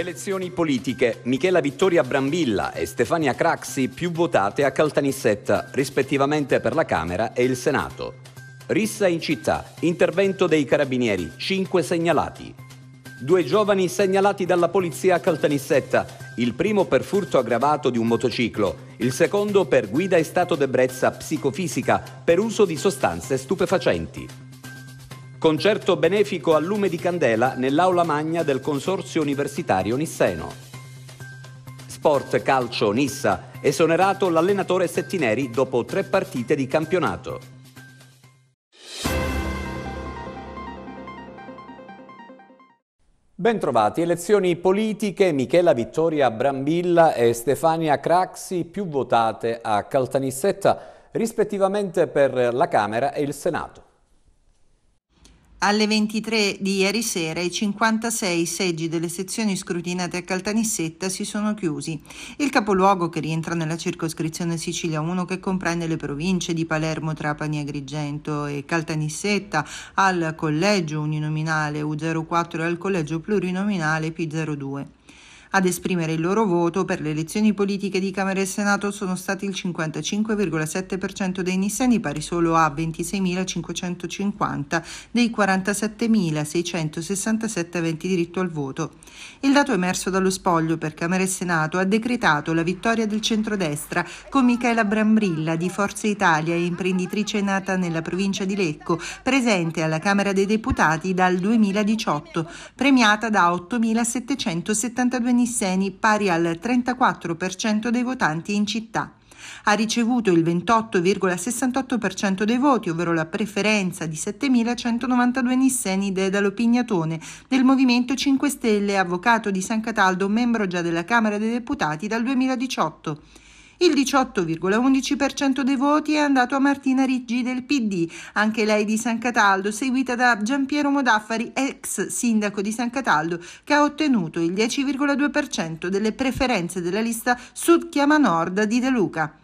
Elezioni politiche. Michela Vittoria Brambilla e Stefania Craxi più votate a Caltanissetta, rispettivamente per la Camera e il Senato. Rissa in città, intervento dei carabinieri, Cinque segnalati. Due giovani segnalati dalla polizia a Caltanissetta, il primo per furto aggravato di un motociclo, il secondo per guida e stato d'ebbrezza psicofisica per uso di sostanze stupefacenti. Concerto benefico a lume di candela nell'aula magna del Consorzio Universitario Nisseno. Sport Calcio Nissa, esonerato l'allenatore Settineri dopo tre partite di campionato. Bentrovati, elezioni politiche, Michela Vittoria Brambilla e Stefania Craxi più votate a Caltanissetta rispettivamente per la Camera e il Senato. Alle 23 di ieri sera i 56 seggi delle sezioni scrutinate a Caltanissetta si sono chiusi. Il capoluogo che rientra nella circoscrizione Sicilia 1 che comprende le province di Palermo, Trapani, Agrigento e Caltanissetta al collegio uninominale U04 e al collegio plurinominale P02. Ad esprimere il loro voto per le elezioni politiche di Camera e Senato sono stati il 55,7% dei nissani, pari solo a 26.550 dei 47.667 aventi diritto al voto. Il dato emerso dallo spoglio per Camera e Senato ha decretato la vittoria del centrodestra con Michela Brambrilla di Forza Italia, imprenditrice nata nella provincia di Lecco, presente alla Camera dei Deputati dal 2018, premiata da 8.772 Nisseni, pari al 34% dei votanti in città. Ha ricevuto il 28,68% dei voti, ovvero la preferenza di 7.192 nisseni Dedalo Pignatone del Movimento 5 Stelle, avvocato di San Cataldo, membro già della Camera dei Deputati dal 2018. Il 18,11% dei voti è andato a Martina Riggi del PD, anche lei di San Cataldo, seguita da Giampiero Modaffari, ex sindaco di San Cataldo, che ha ottenuto il 10,2% delle preferenze della lista Sud Chiama Nord di De Luca.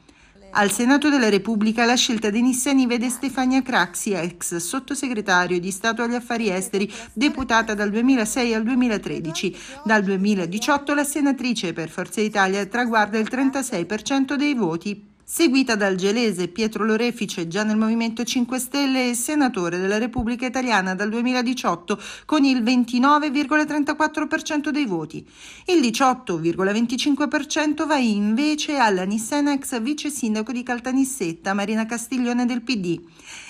Al Senato della Repubblica la scelta di Nisseni vede Stefania Craxi, ex sottosegretario di Stato agli affari esteri, deputata dal 2006 al 2013. Dal 2018 la senatrice per Forza Italia traguarda il 36% dei voti seguita dal gelese Pietro Lorefice, già nel Movimento 5 Stelle e senatore della Repubblica Italiana dal 2018 con il 29,34% dei voti. Il 18,25% va invece alla Nissenex vice sindaco di Caltanissetta, Marina Castiglione del PD.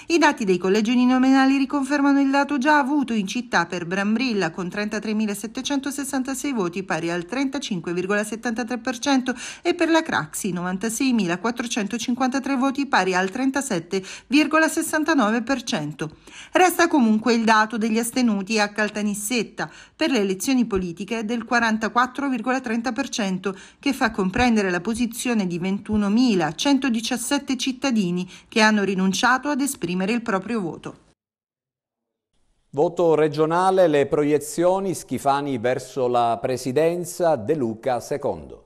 I dati dei collegi nominali riconfermano il dato già avuto in città per Brambrilla con 33.766 voti pari al 35,73% e per la Craxi 96.453 voti pari al 37,69%. Resta comunque il dato degli astenuti a Caltanissetta per le elezioni politiche del 44,30% che fa comprendere la posizione di 21.117 cittadini che hanno rinunciato ad esprimere esprimere il proprio voto. Voto regionale, le proiezioni, Schifani verso la presidenza, De Luca II.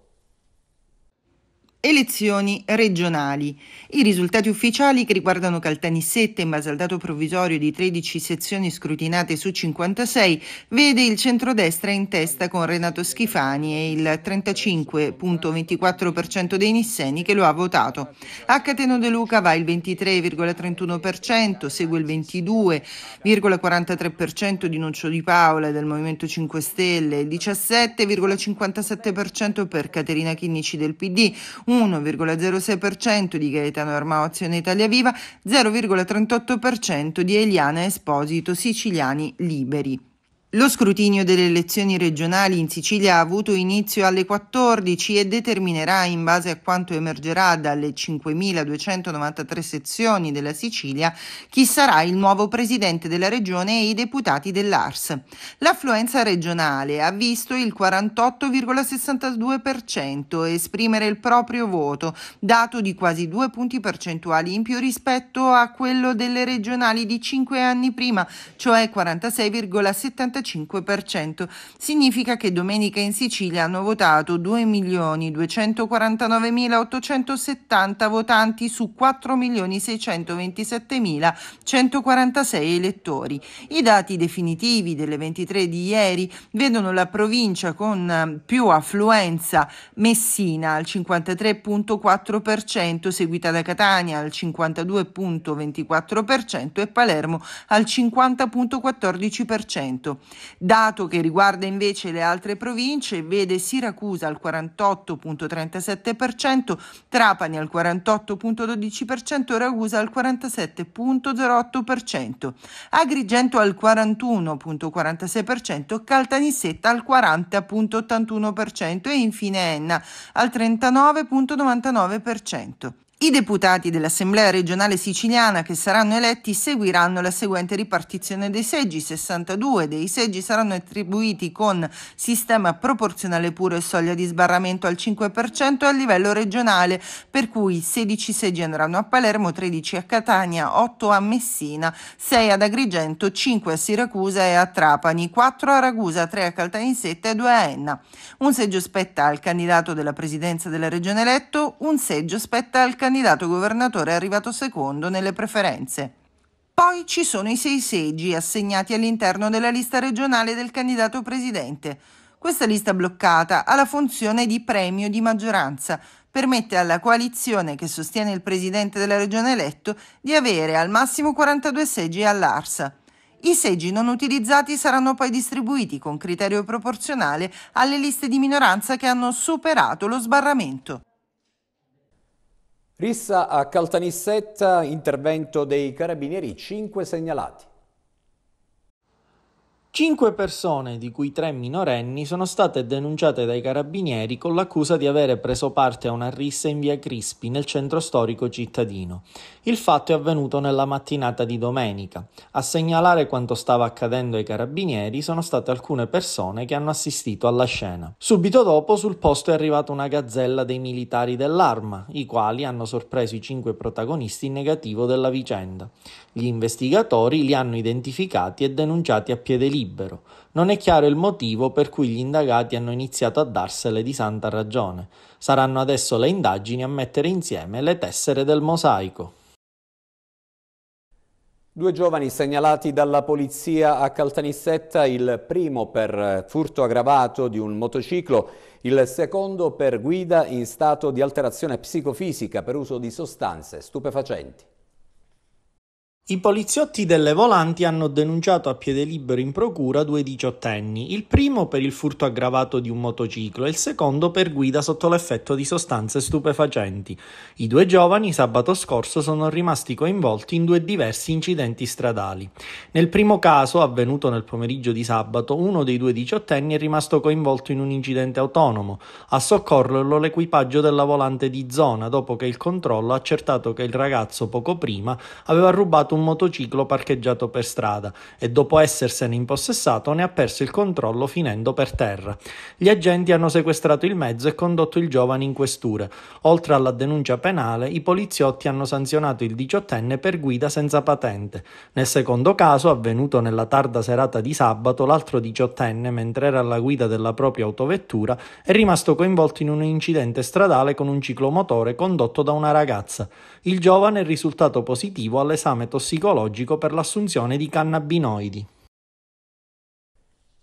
Elezioni regionali. I risultati ufficiali che riguardano Caltanissette, in base al dato provvisorio di 13 sezioni scrutinate su 56, vede il centrodestra in testa con Renato Schifani e il 35.24% dei nisseni che lo ha votato. A Cateno De Luca va il 23,31%, segue il 22,43% di Nuccio Di Paola del Movimento 5 Stelle, il 17,57% per Caterina Chinnici del PD 1,06% di Gaetano Azione Italia Viva, 0,38% di Eliana Esposito Siciliani Liberi. Lo scrutinio delle elezioni regionali in Sicilia ha avuto inizio alle 14 e determinerà, in base a quanto emergerà dalle 5.293 sezioni della Sicilia, chi sarà il nuovo presidente della regione e i deputati dell'ARS. L'affluenza regionale ha visto il 48,62% esprimere il proprio voto, dato di quasi due punti percentuali in più rispetto a quello delle regionali di cinque anni prima, cioè 46,75%. 75%. Significa che domenica in Sicilia hanno votato 2.249.870 votanti su 4.627.146 elettori. I dati definitivi delle 23 di ieri vedono la provincia con eh, più affluenza Messina al 53.4%, seguita da Catania al 52.24% e Palermo al 50.14%. Dato che riguarda invece le altre province, vede Siracusa al 48.37%, Trapani al 48.12%, Ragusa al 47.08%, Agrigento al 41.46%, Caltanissetta al 40.81% e infine Enna al 39.99%. I deputati dell'Assemblea regionale siciliana che saranno eletti seguiranno la seguente ripartizione dei seggi, 62 dei seggi saranno attribuiti con sistema proporzionale puro e soglia di sbarramento al 5% a livello regionale, per cui 16 seggi andranno a Palermo, 13 a Catania, 8 a Messina, 6 ad Agrigento, 5 a Siracusa e a Trapani, 4 a Ragusa, 3 a Caltanissetta e 2 a Enna. Un seggio spetta al candidato della presidenza della regione eletto, un seggio spetta al candidato candidato governatore è arrivato secondo nelle preferenze. Poi ci sono i sei seggi assegnati all'interno della lista regionale del candidato presidente. Questa lista bloccata ha la funzione di premio di maggioranza, permette alla coalizione che sostiene il presidente della regione eletto di avere al massimo 42 seggi all'Arsa. I seggi non utilizzati saranno poi distribuiti con criterio proporzionale alle liste di minoranza che hanno superato lo sbarramento. Rissa a Caltanissetta, intervento dei carabinieri, 5 segnalati. Cinque persone, di cui tre minorenni, sono state denunciate dai carabinieri con l'accusa di avere preso parte a una rissa in via Crispi nel centro storico cittadino. Il fatto è avvenuto nella mattinata di domenica. A segnalare quanto stava accadendo ai carabinieri sono state alcune persone che hanno assistito alla scena. Subito dopo sul posto è arrivata una gazzella dei militari dell'arma, i quali hanno sorpreso i cinque protagonisti in negativo della vicenda. Gli investigatori li hanno identificati e denunciati a piede libero libero. Non è chiaro il motivo per cui gli indagati hanno iniziato a darsele di santa ragione. Saranno adesso le indagini a mettere insieme le tessere del mosaico. Due giovani segnalati dalla polizia a Caltanissetta, il primo per furto aggravato di un motociclo, il secondo per guida in stato di alterazione psicofisica per uso di sostanze stupefacenti. I poliziotti delle volanti hanno denunciato a piede libero in procura due diciottenni, il primo per il furto aggravato di un motociclo e il secondo per guida sotto l'effetto di sostanze stupefacenti. I due giovani sabato scorso sono rimasti coinvolti in due diversi incidenti stradali. Nel primo caso, avvenuto nel pomeriggio di sabato, uno dei due diciottenni è rimasto coinvolto in un incidente autonomo. A soccorrerlo l'equipaggio della volante di zona, dopo che il controllo ha accertato che il ragazzo poco prima aveva rubato trovato un motociclo parcheggiato per strada e dopo essersene impossessato ne ha perso il controllo finendo per terra. Gli agenti hanno sequestrato il mezzo e condotto il giovane in questura. Oltre alla denuncia penale, i poliziotti hanno sanzionato il diciottenne per guida senza patente. Nel secondo caso, avvenuto nella tarda serata di sabato, l'altro diciottenne, mentre era alla guida della propria autovettura, è rimasto coinvolto in un incidente stradale con un ciclomotore condotto da una ragazza il giovane è risultato positivo all'esame tossicologico per l'assunzione di cannabinoidi.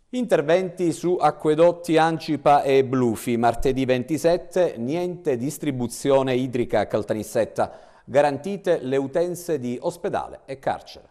Interventi su acquedotti Ancipa e Blufi. Martedì 27, niente distribuzione idrica a Caltanissetta. Garantite le utenze di ospedale e carcere.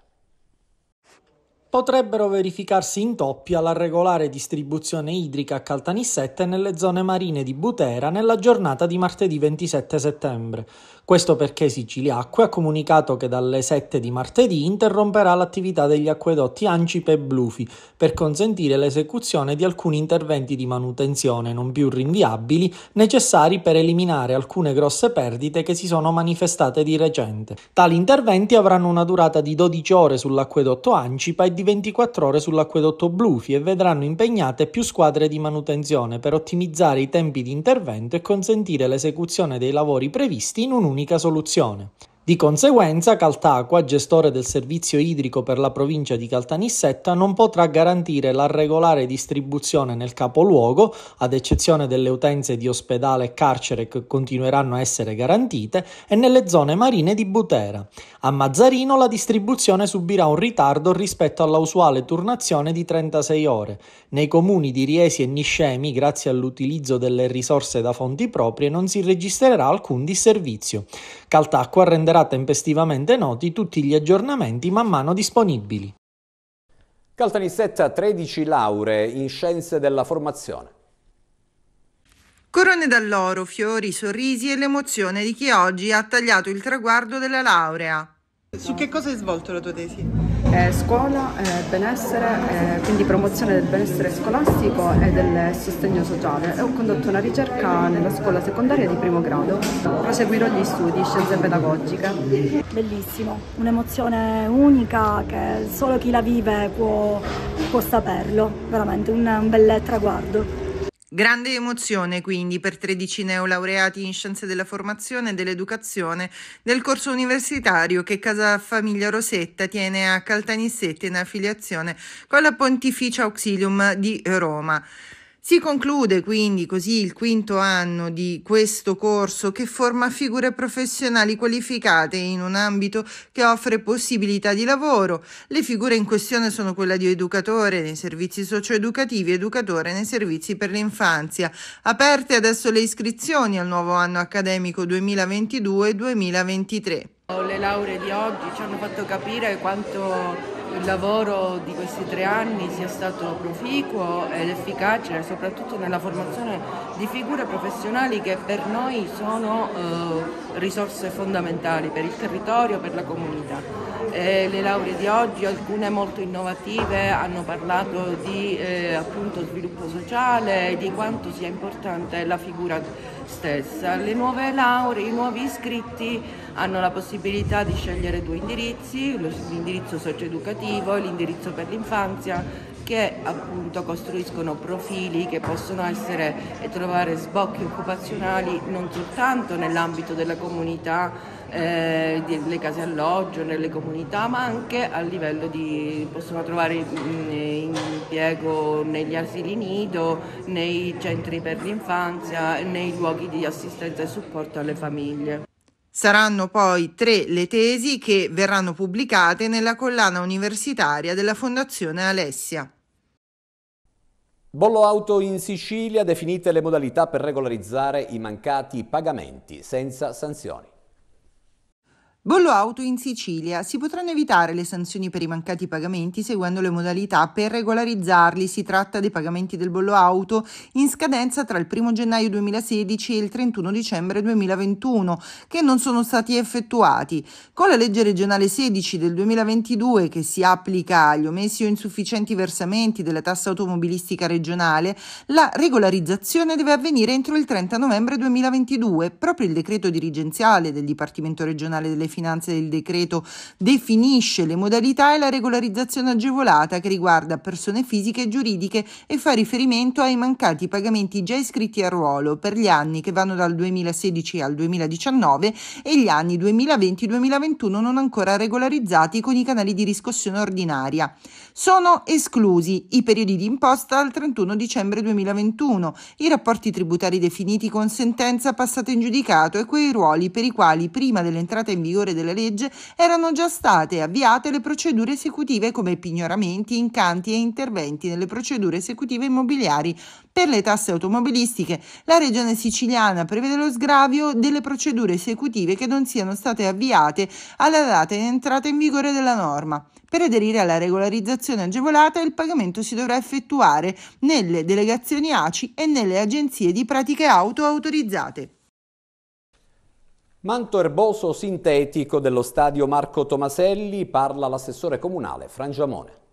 Potrebbero verificarsi intoppi alla regolare distribuzione idrica a Caltanissetta e nelle zone marine di Butera nella giornata di martedì 27 settembre. Questo perché Siciliacque ha comunicato che dalle 7 di martedì interromperà l'attività degli acquedotti Ancipe e Blufi per consentire l'esecuzione di alcuni interventi di manutenzione non più rinviabili necessari per eliminare alcune grosse perdite che si sono manifestate di recente. Tali interventi avranno una durata di 12 ore sull'acquedotto Ancipa e di 24 ore sull'acquedotto Blufi e vedranno impegnate più squadre di manutenzione per ottimizzare i tempi di intervento e consentire l'esecuzione dei lavori previsti in un unica soluzione di conseguenza Caltacqua, gestore del servizio idrico per la provincia di Caltanissetta, non potrà garantire la regolare distribuzione nel capoluogo, ad eccezione delle utenze di ospedale e carcere che continueranno a essere garantite, e nelle zone marine di Butera. A Mazzarino la distribuzione subirà un ritardo rispetto all'usuale turnazione di 36 ore. Nei comuni di Riesi e Niscemi, grazie all'utilizzo delle risorse da fonti proprie, non si registrerà alcun disservizio. Caltacqua renderà renderà tempestivamente noti tutti gli aggiornamenti man mano disponibili. Caltanissetta 13 lauree in scienze della formazione. Corone d'alloro, fiori, sorrisi e l'emozione di chi oggi ha tagliato il traguardo della laurea. Su che cosa hai svolto la tua tesi? eh, scuola, eh, benessere, eh, quindi promozione del benessere scolastico e del sostegno sociale e ho condotto una ricerca nella scuola secondaria di primo grado. Proseguirò gli studi, scienze pedagogiche. Bellissimo, un'emozione unica che solo chi la vive può, può saperlo, veramente un, un bel traguardo. Grande emozione quindi per 13 neolaureati in scienze della formazione e dell'educazione del corso universitario che Casa Famiglia Rosetta tiene a Caltanissette in affiliazione con la Pontificia Auxilium di Roma. Si conclude quindi così il quinto anno di questo corso che forma figure professionali qualificate in un ambito che offre possibilità di lavoro. Le figure in questione sono quella di educatore nei servizi socioeducativi, educatore nei servizi per l'infanzia. Aperte adesso le iscrizioni al nuovo anno accademico 2022-2023. Le lauree di oggi ci hanno fatto capire quanto il lavoro di questi tre anni sia stato proficuo ed efficace soprattutto nella formazione di figure professionali che per noi sono eh, risorse fondamentali per il territorio, per la comunità. Eh, le lauree di oggi, alcune molto innovative, hanno parlato di eh, appunto, sviluppo sociale, e di quanto sia importante la figura stessa. Le nuove lauree, i nuovi iscritti hanno la possibilità di scegliere due indirizzi, l'indirizzo socioeducativo e l'indirizzo per l'infanzia che appunto costruiscono profili che possono essere e trovare sbocchi occupazionali non soltanto nell'ambito della comunità, eh, delle case alloggio, nelle comunità, ma anche a livello di possono trovare mm, impiego negli asili nido, nei centri per l'infanzia, nei luoghi di assistenza e supporto alle famiglie. Saranno poi tre le tesi che verranno pubblicate nella collana universitaria della Fondazione Alessia. Bollo auto in Sicilia, definite le modalità per regolarizzare i mancati pagamenti senza sanzioni. Bollo auto in Sicilia. Si potranno evitare le sanzioni per i mancati pagamenti seguendo le modalità per regolarizzarli. Si tratta dei pagamenti del bollo auto in scadenza tra il 1 gennaio 2016 e il 31 dicembre 2021 che non sono stati effettuati. Con la legge regionale 16 del 2022 che si applica agli omessi o insufficienti versamenti della tassa automobilistica regionale, la regolarizzazione deve avvenire entro il 30 novembre 2022. Proprio il decreto dirigenziale del Dipartimento regionale delle finanze finanze del decreto definisce le modalità e la regolarizzazione agevolata che riguarda persone fisiche e giuridiche e fa riferimento ai mancati pagamenti già iscritti a ruolo per gli anni che vanno dal 2016 al 2019 e gli anni 2020-2021 non ancora regolarizzati con i canali di riscossione ordinaria. Sono esclusi i periodi di imposta al 31 dicembre 2021, i rapporti tributari definiti con sentenza passata in giudicato e quei ruoli per i quali prima dell'entrata in vigore della legge erano già state avviate le procedure esecutive come pignoramenti, incanti e interventi nelle procedure esecutive immobiliari. Per le tasse automobilistiche la regione siciliana prevede lo sgravio delle procedure esecutive che non siano state avviate alla data di entrata in vigore della norma. Per aderire alla regolarizzazione agevolata il pagamento si dovrà effettuare nelle delegazioni ACI e nelle agenzie di pratiche auto autorizzate. Manto erboso sintetico dello stadio Marco Tomaselli parla l'assessore comunale Frangiamone.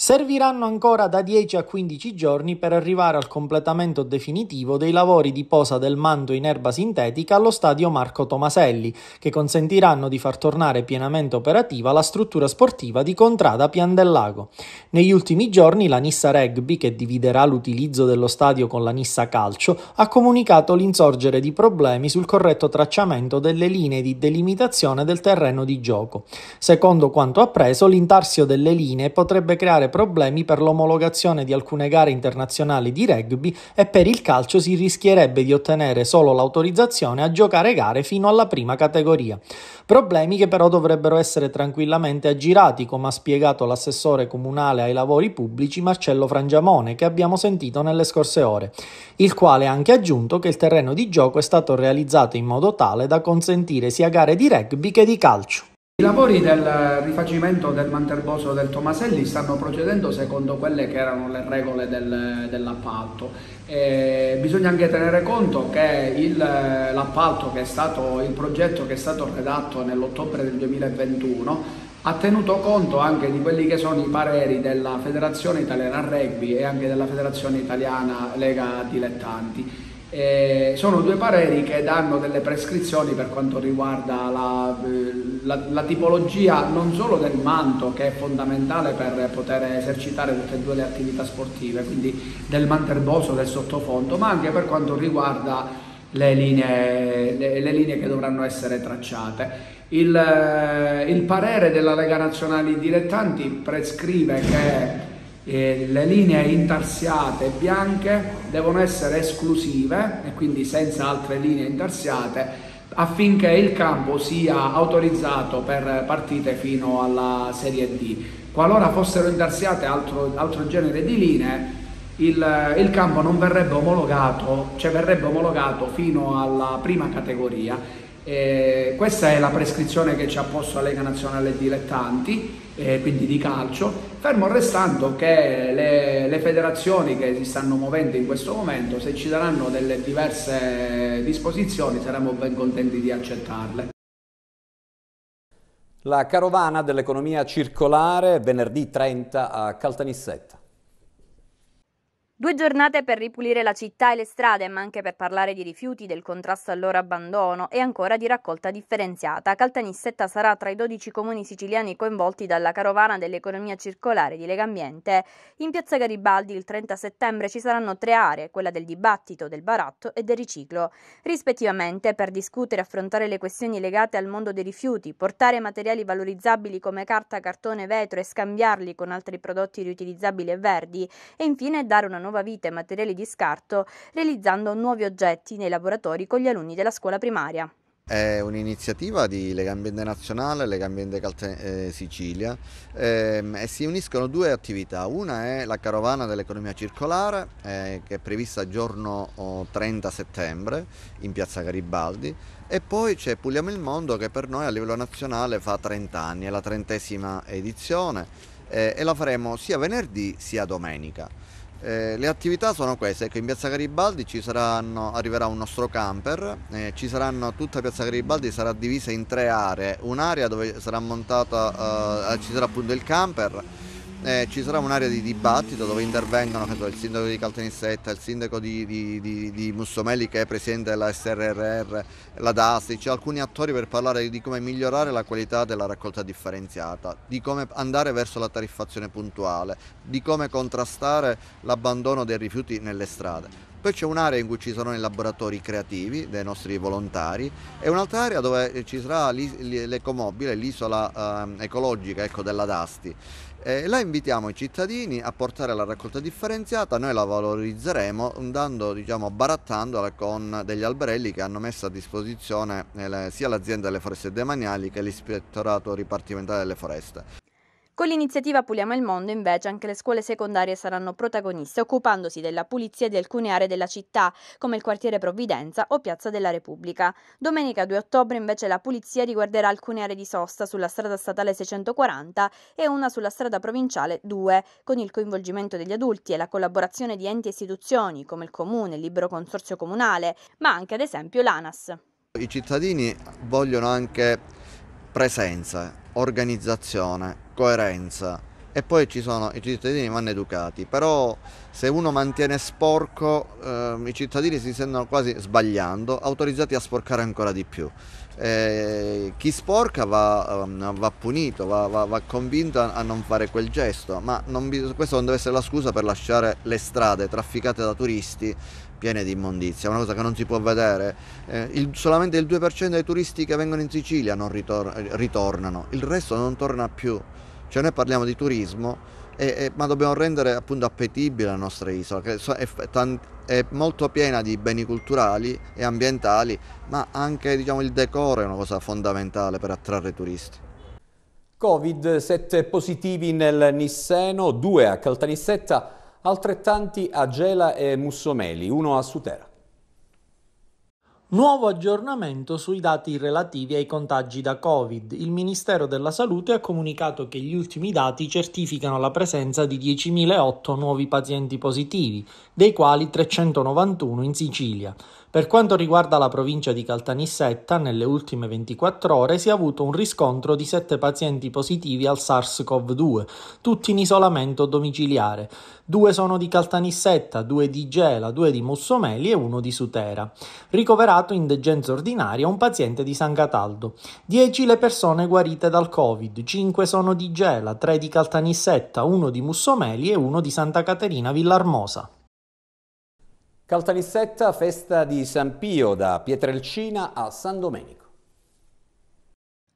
Serviranno ancora da 10 a 15 giorni per arrivare al completamento definitivo dei lavori di posa del manto in erba sintetica allo stadio Marco Tomaselli, che consentiranno di far tornare pienamente operativa la struttura sportiva di Contrada Pian del Lago. Negli ultimi giorni la Nissa Rugby, che dividerà l'utilizzo dello stadio con la Nissa Calcio, ha comunicato l'insorgere di problemi sul corretto tracciamento delle linee di delimitazione del terreno di gioco. Secondo quanto appreso, l'intarsio delle linee potrebbe creare creare problemi per l'omologazione di alcune gare internazionali di rugby e per il calcio si rischierebbe di ottenere solo l'autorizzazione a giocare gare fino alla prima categoria. Problemi che però dovrebbero essere tranquillamente aggirati, come ha spiegato l'assessore comunale ai lavori pubblici Marcello Frangiamone, che abbiamo sentito nelle scorse ore, il quale ha anche aggiunto che il terreno di gioco è stato realizzato in modo tale da consentire sia gare di rugby che di calcio. I lavori del rifacimento del Manterboso del Tomaselli stanno procedendo secondo quelle che erano le regole del, dell'appalto. Eh, bisogna anche tenere conto che l'appalto, che è stato il progetto che è stato redatto nell'ottobre del 2021, ha tenuto conto anche di quelli che sono i pareri della Federazione Italiana Rugby e anche della Federazione Italiana Lega Dilettanti. Eh, sono due pareri che danno delle prescrizioni per quanto riguarda la, eh, la, la, tipologia non solo del manto che è fondamentale per poter esercitare tutte e due le attività sportive, quindi del manto erboso, del sottofondo, ma anche per quanto riguarda le linee, le, le linee che dovranno essere tracciate. Il, eh, il parere della Lega Nazionale di Dilettanti prescrive che eh, le linee intarsiate bianche devono essere esclusive e quindi senza altre linee intarsiate affinché il campo sia autorizzato per partite fino alla Serie D. Qualora fossero intarsiate altro, altro genere di linee, il, il, campo non verrebbe omologato, cioè verrebbe omologato fino alla prima categoria eh, questa è la prescrizione che ci ha posto la Lega Nazionale Dilettanti, eh, quindi di calcio, fermo restando che le, le, federazioni che si stanno muovendo in questo momento, se ci daranno delle diverse disposizioni, saremo ben contenti di accettarle. La carovana dell'economia circolare venerdì 30 a Caltanissetta. Due giornate per ripulire la città e le strade, ma anche per parlare di rifiuti, del contrasto al loro abbandono e ancora di raccolta differenziata. Caltanissetta sarà tra i 12 comuni siciliani coinvolti dalla carovana dell'economia circolare di Legambiente. In piazza Garibaldi il 30 settembre ci saranno tre aree, quella del dibattito, del baratto e del riciclo, rispettivamente per discutere e affrontare le questioni legate al mondo dei rifiuti, portare materiali valorizzabili come carta, cartone, vetro e scambiarli con altri prodotti riutilizzabili e verdi e infine dare una nuova nuova vita e materiali di scarto, realizzando nuovi oggetti nei laboratori con gli alunni della scuola primaria. È un'iniziativa di Legambiente Nazionale e Legambiente Calte eh, Sicilia eh, e si uniscono due attività. Una è la carovana dell'economia circolare eh, che è prevista giorno 30 settembre in piazza Garibaldi e poi c'è Puliamo il Mondo che per noi a livello nazionale fa 30 anni, è la trentesima edizione eh, e la faremo sia venerdì sia domenica. Eh, le attività sono queste, ecco in Piazza Garibaldi saranno, arriverà un nostro camper, eh, ci saranno, tutta Piazza Garibaldi sarà divisa in tre aree, un'area dove sarà montata, eh, ci sarà appunto il camper, eh, ci sarà un'area di dibattito dove intervengano il sindaco di Caltanissetta, il sindaco di, di, di, di Mussomelli che è presidente della SRRR, la DASTIC, alcuni attori per parlare di come migliorare la qualità della raccolta differenziata, di come andare verso la tariffazione puntuale, di come contrastare l'abbandono dei rifiuti nelle strade. Poi c'è un'area in cui ci saranno i laboratori creativi dei nostri volontari e un'altra area dove ci sarà l'ecomobile, l'isola eh, ecologica ecco, della Dasti. Eh, la invitiamo i cittadini a portare la raccolta differenziata, noi la valorizzeremo andando, diciamo, barattandola con degli alberelli che hanno messo a disposizione eh, sia l'azienda delle foreste demaniali che l'ispettorato ripartimentale delle foreste. Con l'iniziativa Puliamo il Mondo invece anche le scuole secondarie saranno protagoniste occupandosi della pulizia di alcune aree della città come il quartiere Provvidenza o Piazza della Repubblica. Domenica 2 ottobre invece la pulizia riguarderà alcune aree di sosta sulla strada statale 640 e una sulla strada provinciale 2 con il coinvolgimento degli adulti e la collaborazione di enti e istituzioni come il comune, il libero consorzio comunale ma anche ad esempio l'ANAS. I cittadini vogliono anche presenza, organizzazione, coerenza e poi ci sono i cittadini vanno educati, però se uno mantiene sporco eh, i cittadini si sentono quasi sbagliando, autorizzati a sporcare ancora di più. Eh, chi sporca va, ehm, va punito, va, va, va, convinto a non fare quel gesto, ma non, questo non deve essere la scusa per lasciare le strade trafficate da turisti piene di immondizia, una cosa che non si può vedere. Eh, il, solamente il 2% dei turisti che vengono in Sicilia non ritor- eh, ritornano, il resto non torna più. Cioè noi parliamo di turismo, e, e, ma dobbiamo rendere appunto appetibile la nostra isola, che è, è, è, molto piena di beni culturali e ambientali, ma anche diciamo, il decoro è una cosa fondamentale per attrarre turisti. Covid, 7 positivi nel Nisseno, 2 a Caltanissetta, altrettanti a Gela e Mussomeli, uno a Sutera. Nuovo aggiornamento sui dati relativi ai contagi da Covid. Il Ministero della Salute ha comunicato che gli ultimi dati certificano la presenza di 10.008 nuovi pazienti positivi, dei quali 391 in Sicilia. Per quanto riguarda la provincia di Caltanissetta, nelle ultime 24 ore si è avuto un riscontro di 7 pazienti positivi al SARS-CoV-2, tutti in isolamento domiciliare. Due sono di Caltanissetta, due di Gela, due di Mussomeli e uno di Sutera. Ricoverato in degenza ordinaria un paziente di San Cataldo. 10 le persone guarite dal Covid, 5 sono di Gela, 3 di Caltanissetta, 1 di Mussomeli e uno di Santa Caterina Villarmosa. Caltanissetta, festa di San Pio da Pietrelcina a San Domenico.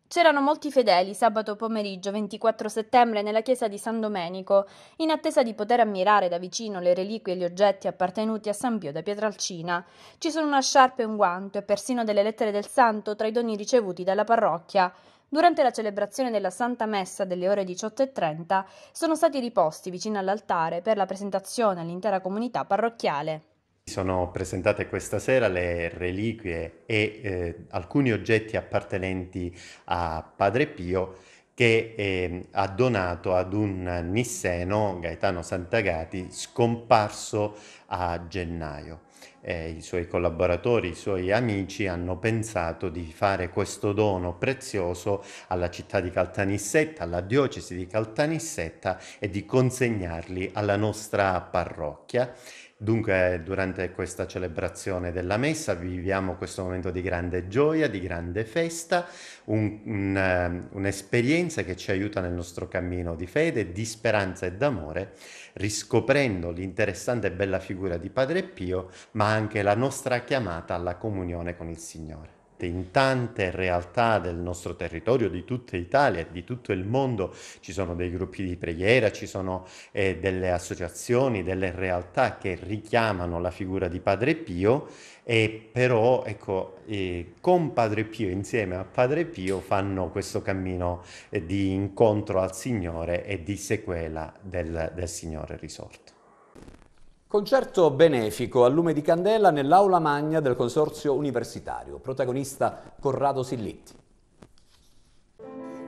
C'erano molti fedeli sabato pomeriggio 24 settembre nella chiesa di San Domenico, in attesa di poter ammirare da vicino le reliquie e gli oggetti appartenuti a San Pio da Pietralcina. Ci sono una sciarpa e un guanto e persino delle lettere del santo tra i doni ricevuti dalla parrocchia. Durante la celebrazione della Santa Messa delle ore 18.30 sono stati riposti vicino all'altare per la presentazione all'intera comunità parrocchiale. Sono presentate questa sera le reliquie e eh, alcuni oggetti appartenenti a Padre Pio che eh, ha donato ad un nisseno, Gaetano Santagati, scomparso a gennaio. Eh, I suoi collaboratori, i suoi amici hanno pensato di fare questo dono prezioso alla città di Caltanissetta, alla diocesi di Caltanissetta e di consegnarli alla nostra parrocchia Dunque, durante questa celebrazione della messa viviamo questo momento di grande gioia, di grande festa, un, un, eh, un'esperienza che ci aiuta nel nostro cammino di fede, di speranza e d'amore, riscoprendo l'interessante e bella figura di Padre Pio, ma anche la nostra chiamata alla comunione con il Signore presente in tante realtà del nostro territorio, di tutta Italia, di tutto il mondo. Ci sono dei gruppi di preghiera, ci sono eh, delle associazioni, delle realtà che richiamano la figura di Padre Pio e però ecco, eh, con Padre Pio, insieme a Padre Pio, fanno questo cammino eh, di incontro al Signore e di sequela del, del Signore risorto. Concerto benefico a lume di candela nell'aula magna del Consorzio Universitario, protagonista Corrado Sillitti.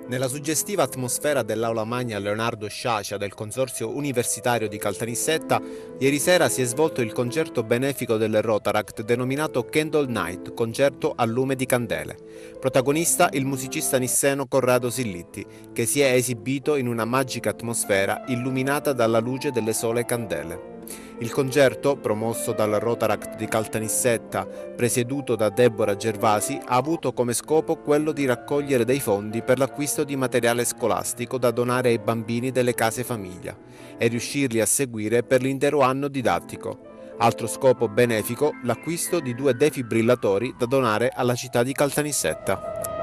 Nella suggestiva atmosfera dell'aula magna Leonardo Sciacia del Consorzio Universitario di Caltanissetta, ieri sera si è svolto il concerto benefico del Rotaract denominato Candle Night, concerto a lume di candele. Protagonista il musicista nisseno Corrado Sillitti, che si è esibito in una magica atmosfera illuminata dalla luce delle sole candele. Il concerto, promosso dal Rotaract di Caltanissetta, presieduto da Deborah Gervasi, ha avuto come scopo quello di raccogliere dei fondi per l'acquisto di materiale scolastico da donare ai bambini delle case famiglia e riuscirli a seguire per l'intero anno didattico. Altro scopo benefico, l'acquisto di due defibrillatori da donare alla città di Caltanissetta.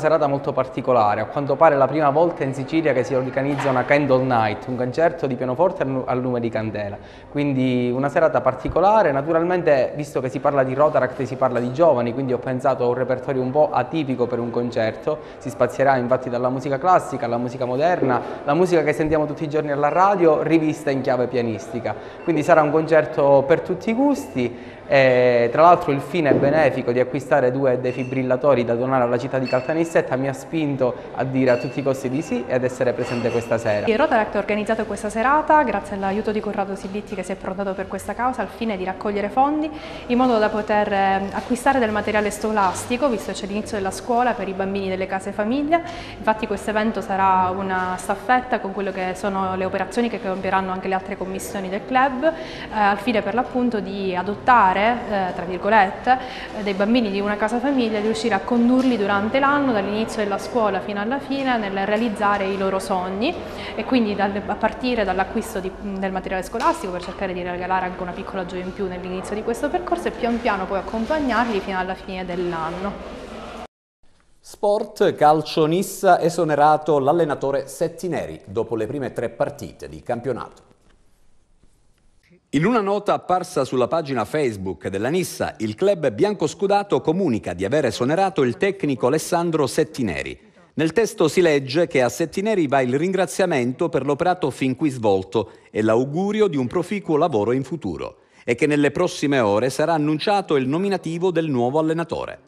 una serata molto particolare, a quanto pare la prima volta in Sicilia che si organizza una Candle Night, un concerto di pianoforte al lume di candela, quindi una serata particolare, naturalmente visto che si parla di Rotaract si parla di giovani, quindi ho pensato a un repertorio un po' atipico per un concerto, si spazierà infatti dalla musica classica alla musica moderna, la musica che sentiamo tutti i giorni alla radio, rivista in chiave pianistica, quindi sarà un concerto per tutti i gusti, e, eh, tra l'altro il fine benefico di acquistare due defibrillatori da donare alla città di Caltanissetta mi ha spinto a dire a tutti i costi di sì e ad essere presente questa sera. Il Rotaract ha organizzato questa serata grazie all'aiuto di Corrado Sillitti che si è prontato per questa causa al fine di raccogliere fondi in modo da poter eh, acquistare del materiale scolastico visto che c'è l'inizio della scuola per i bambini delle case famiglie. Infatti questo evento sarà una staffetta con quelle che sono le operazioni che compieranno anche le altre commissioni del club eh, al fine per l'appunto di adottare fare, eh, tra virgolette, eh, dei bambini di una casa famiglia, riuscire a condurli durante l'anno, dall'inizio della scuola fino alla fine, nel realizzare i loro sogni e quindi dal, a partire dall'acquisto del materiale scolastico per cercare di regalare anche una piccola gioia in più nell'inizio di questo percorso e pian piano poi accompagnarli fino alla fine dell'anno. Sport, calcio Nissa esonerato l'allenatore Settineri dopo le prime tre partite di campionato. In una nota apparsa sulla pagina Facebook della Nissa, il club biancoscudato comunica di aver esonerato il tecnico Alessandro Settineri. Nel testo si legge che a Settineri va il ringraziamento per l'operato fin qui svolto e l'augurio di un proficuo lavoro in futuro e che nelle prossime ore sarà annunciato il nominativo del nuovo allenatore.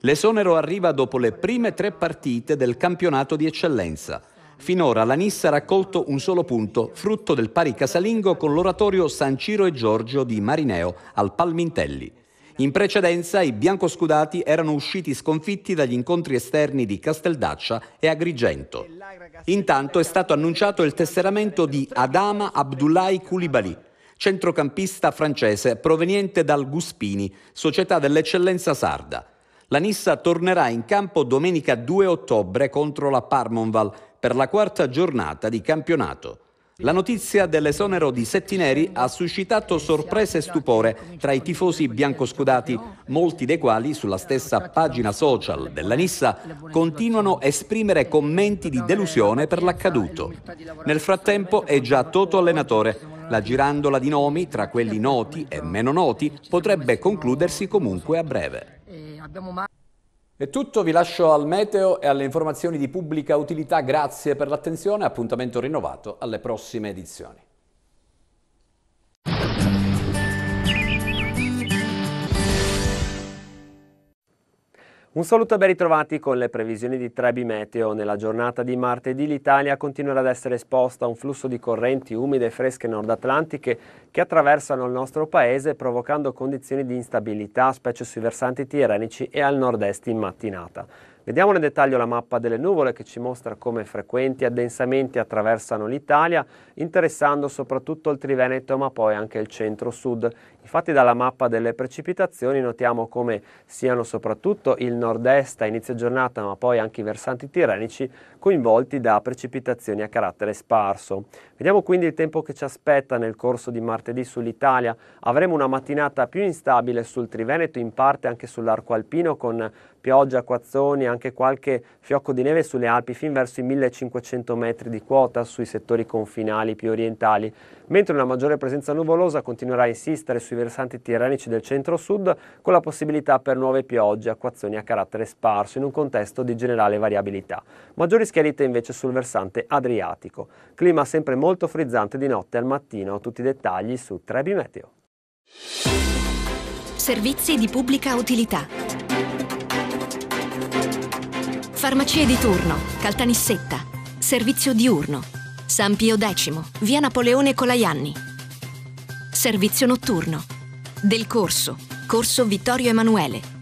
L'esonero arriva dopo le prime tre partite del campionato di eccellenza, Finora la Nissa ha raccolto un solo punto, frutto del pari casalingo con l'oratorio San Ciro e Giorgio di Marineo al Palmintelli. In precedenza i biancoscudati erano usciti sconfitti dagli incontri esterni di Casteldaccia e Agrigento. Intanto è stato annunciato il tesseramento di Adama Abdullahi Koulibaly, centrocampista francese proveniente dal Guspini, società dell'eccellenza sarda. La Nissa tornerà in campo domenica 2 ottobre contro la Parmonval per la quarta giornata di campionato. La notizia dell'esonero di Setti Neri ha suscitato sorprese e stupore tra i tifosi biancoscudati, molti dei quali sulla stessa pagina social della Nissa continuano a esprimere commenti di delusione per l'accaduto. Nel frattempo è già Toto allenatore. La girandola di nomi tra quelli noti e meno noti potrebbe concludersi comunque a breve. Eh, è tutto, vi lascio al meteo e alle informazioni di pubblica utilità, grazie per l'attenzione, appuntamento rinnovato alle prossime edizioni. Un saluto e ben ritrovati con le previsioni di Trebi Meteo. Nella giornata di martedì l'Italia continuerà ad essere esposta a un flusso di correnti umide e fresche nordatlantiche che attraversano il nostro paese provocando condizioni di instabilità, specie sui versanti tirrenici e al nord-est in mattinata. Vediamo nel dettaglio la mappa delle nuvole che ci mostra come frequenti addensamenti attraversano l'Italia, interessando soprattutto il Triveneto ma poi anche il centro-sud. Infatti dalla mappa delle precipitazioni notiamo come siano soprattutto il nord-est a inizio giornata ma poi anche i versanti tirrenici coinvolti da precipitazioni a carattere sparso. Vediamo quindi il tempo che ci aspetta nel corso di martedì sull'Italia. Avremo una mattinata più instabile sul Triveneto, in parte anche sull'arco alpino con pioggia, acquazzoni, anche qualche fiocco di neve sulle Alpi fin verso i 1500 metri di quota sui settori confinali più orientali, mentre una maggiore presenza nuvolosa continuerà a insistere sui versanti tirrenici del centro-sud con la possibilità per nuove piogge, acquazzoni a carattere sparso in un contesto di generale variabilità. Maggiori schiarite invece sul versante adriatico. Clima sempre molto frizzante di notte al mattino. Tutti i dettagli su Trebi Meteo. Servizi di pubblica utilità. Farmacie di turno, Caltanissetta, Servizio diurno, San Pio X, Via Napoleone Colaianni. Servizio notturno, Del Corso, Corso Vittorio Emanuele,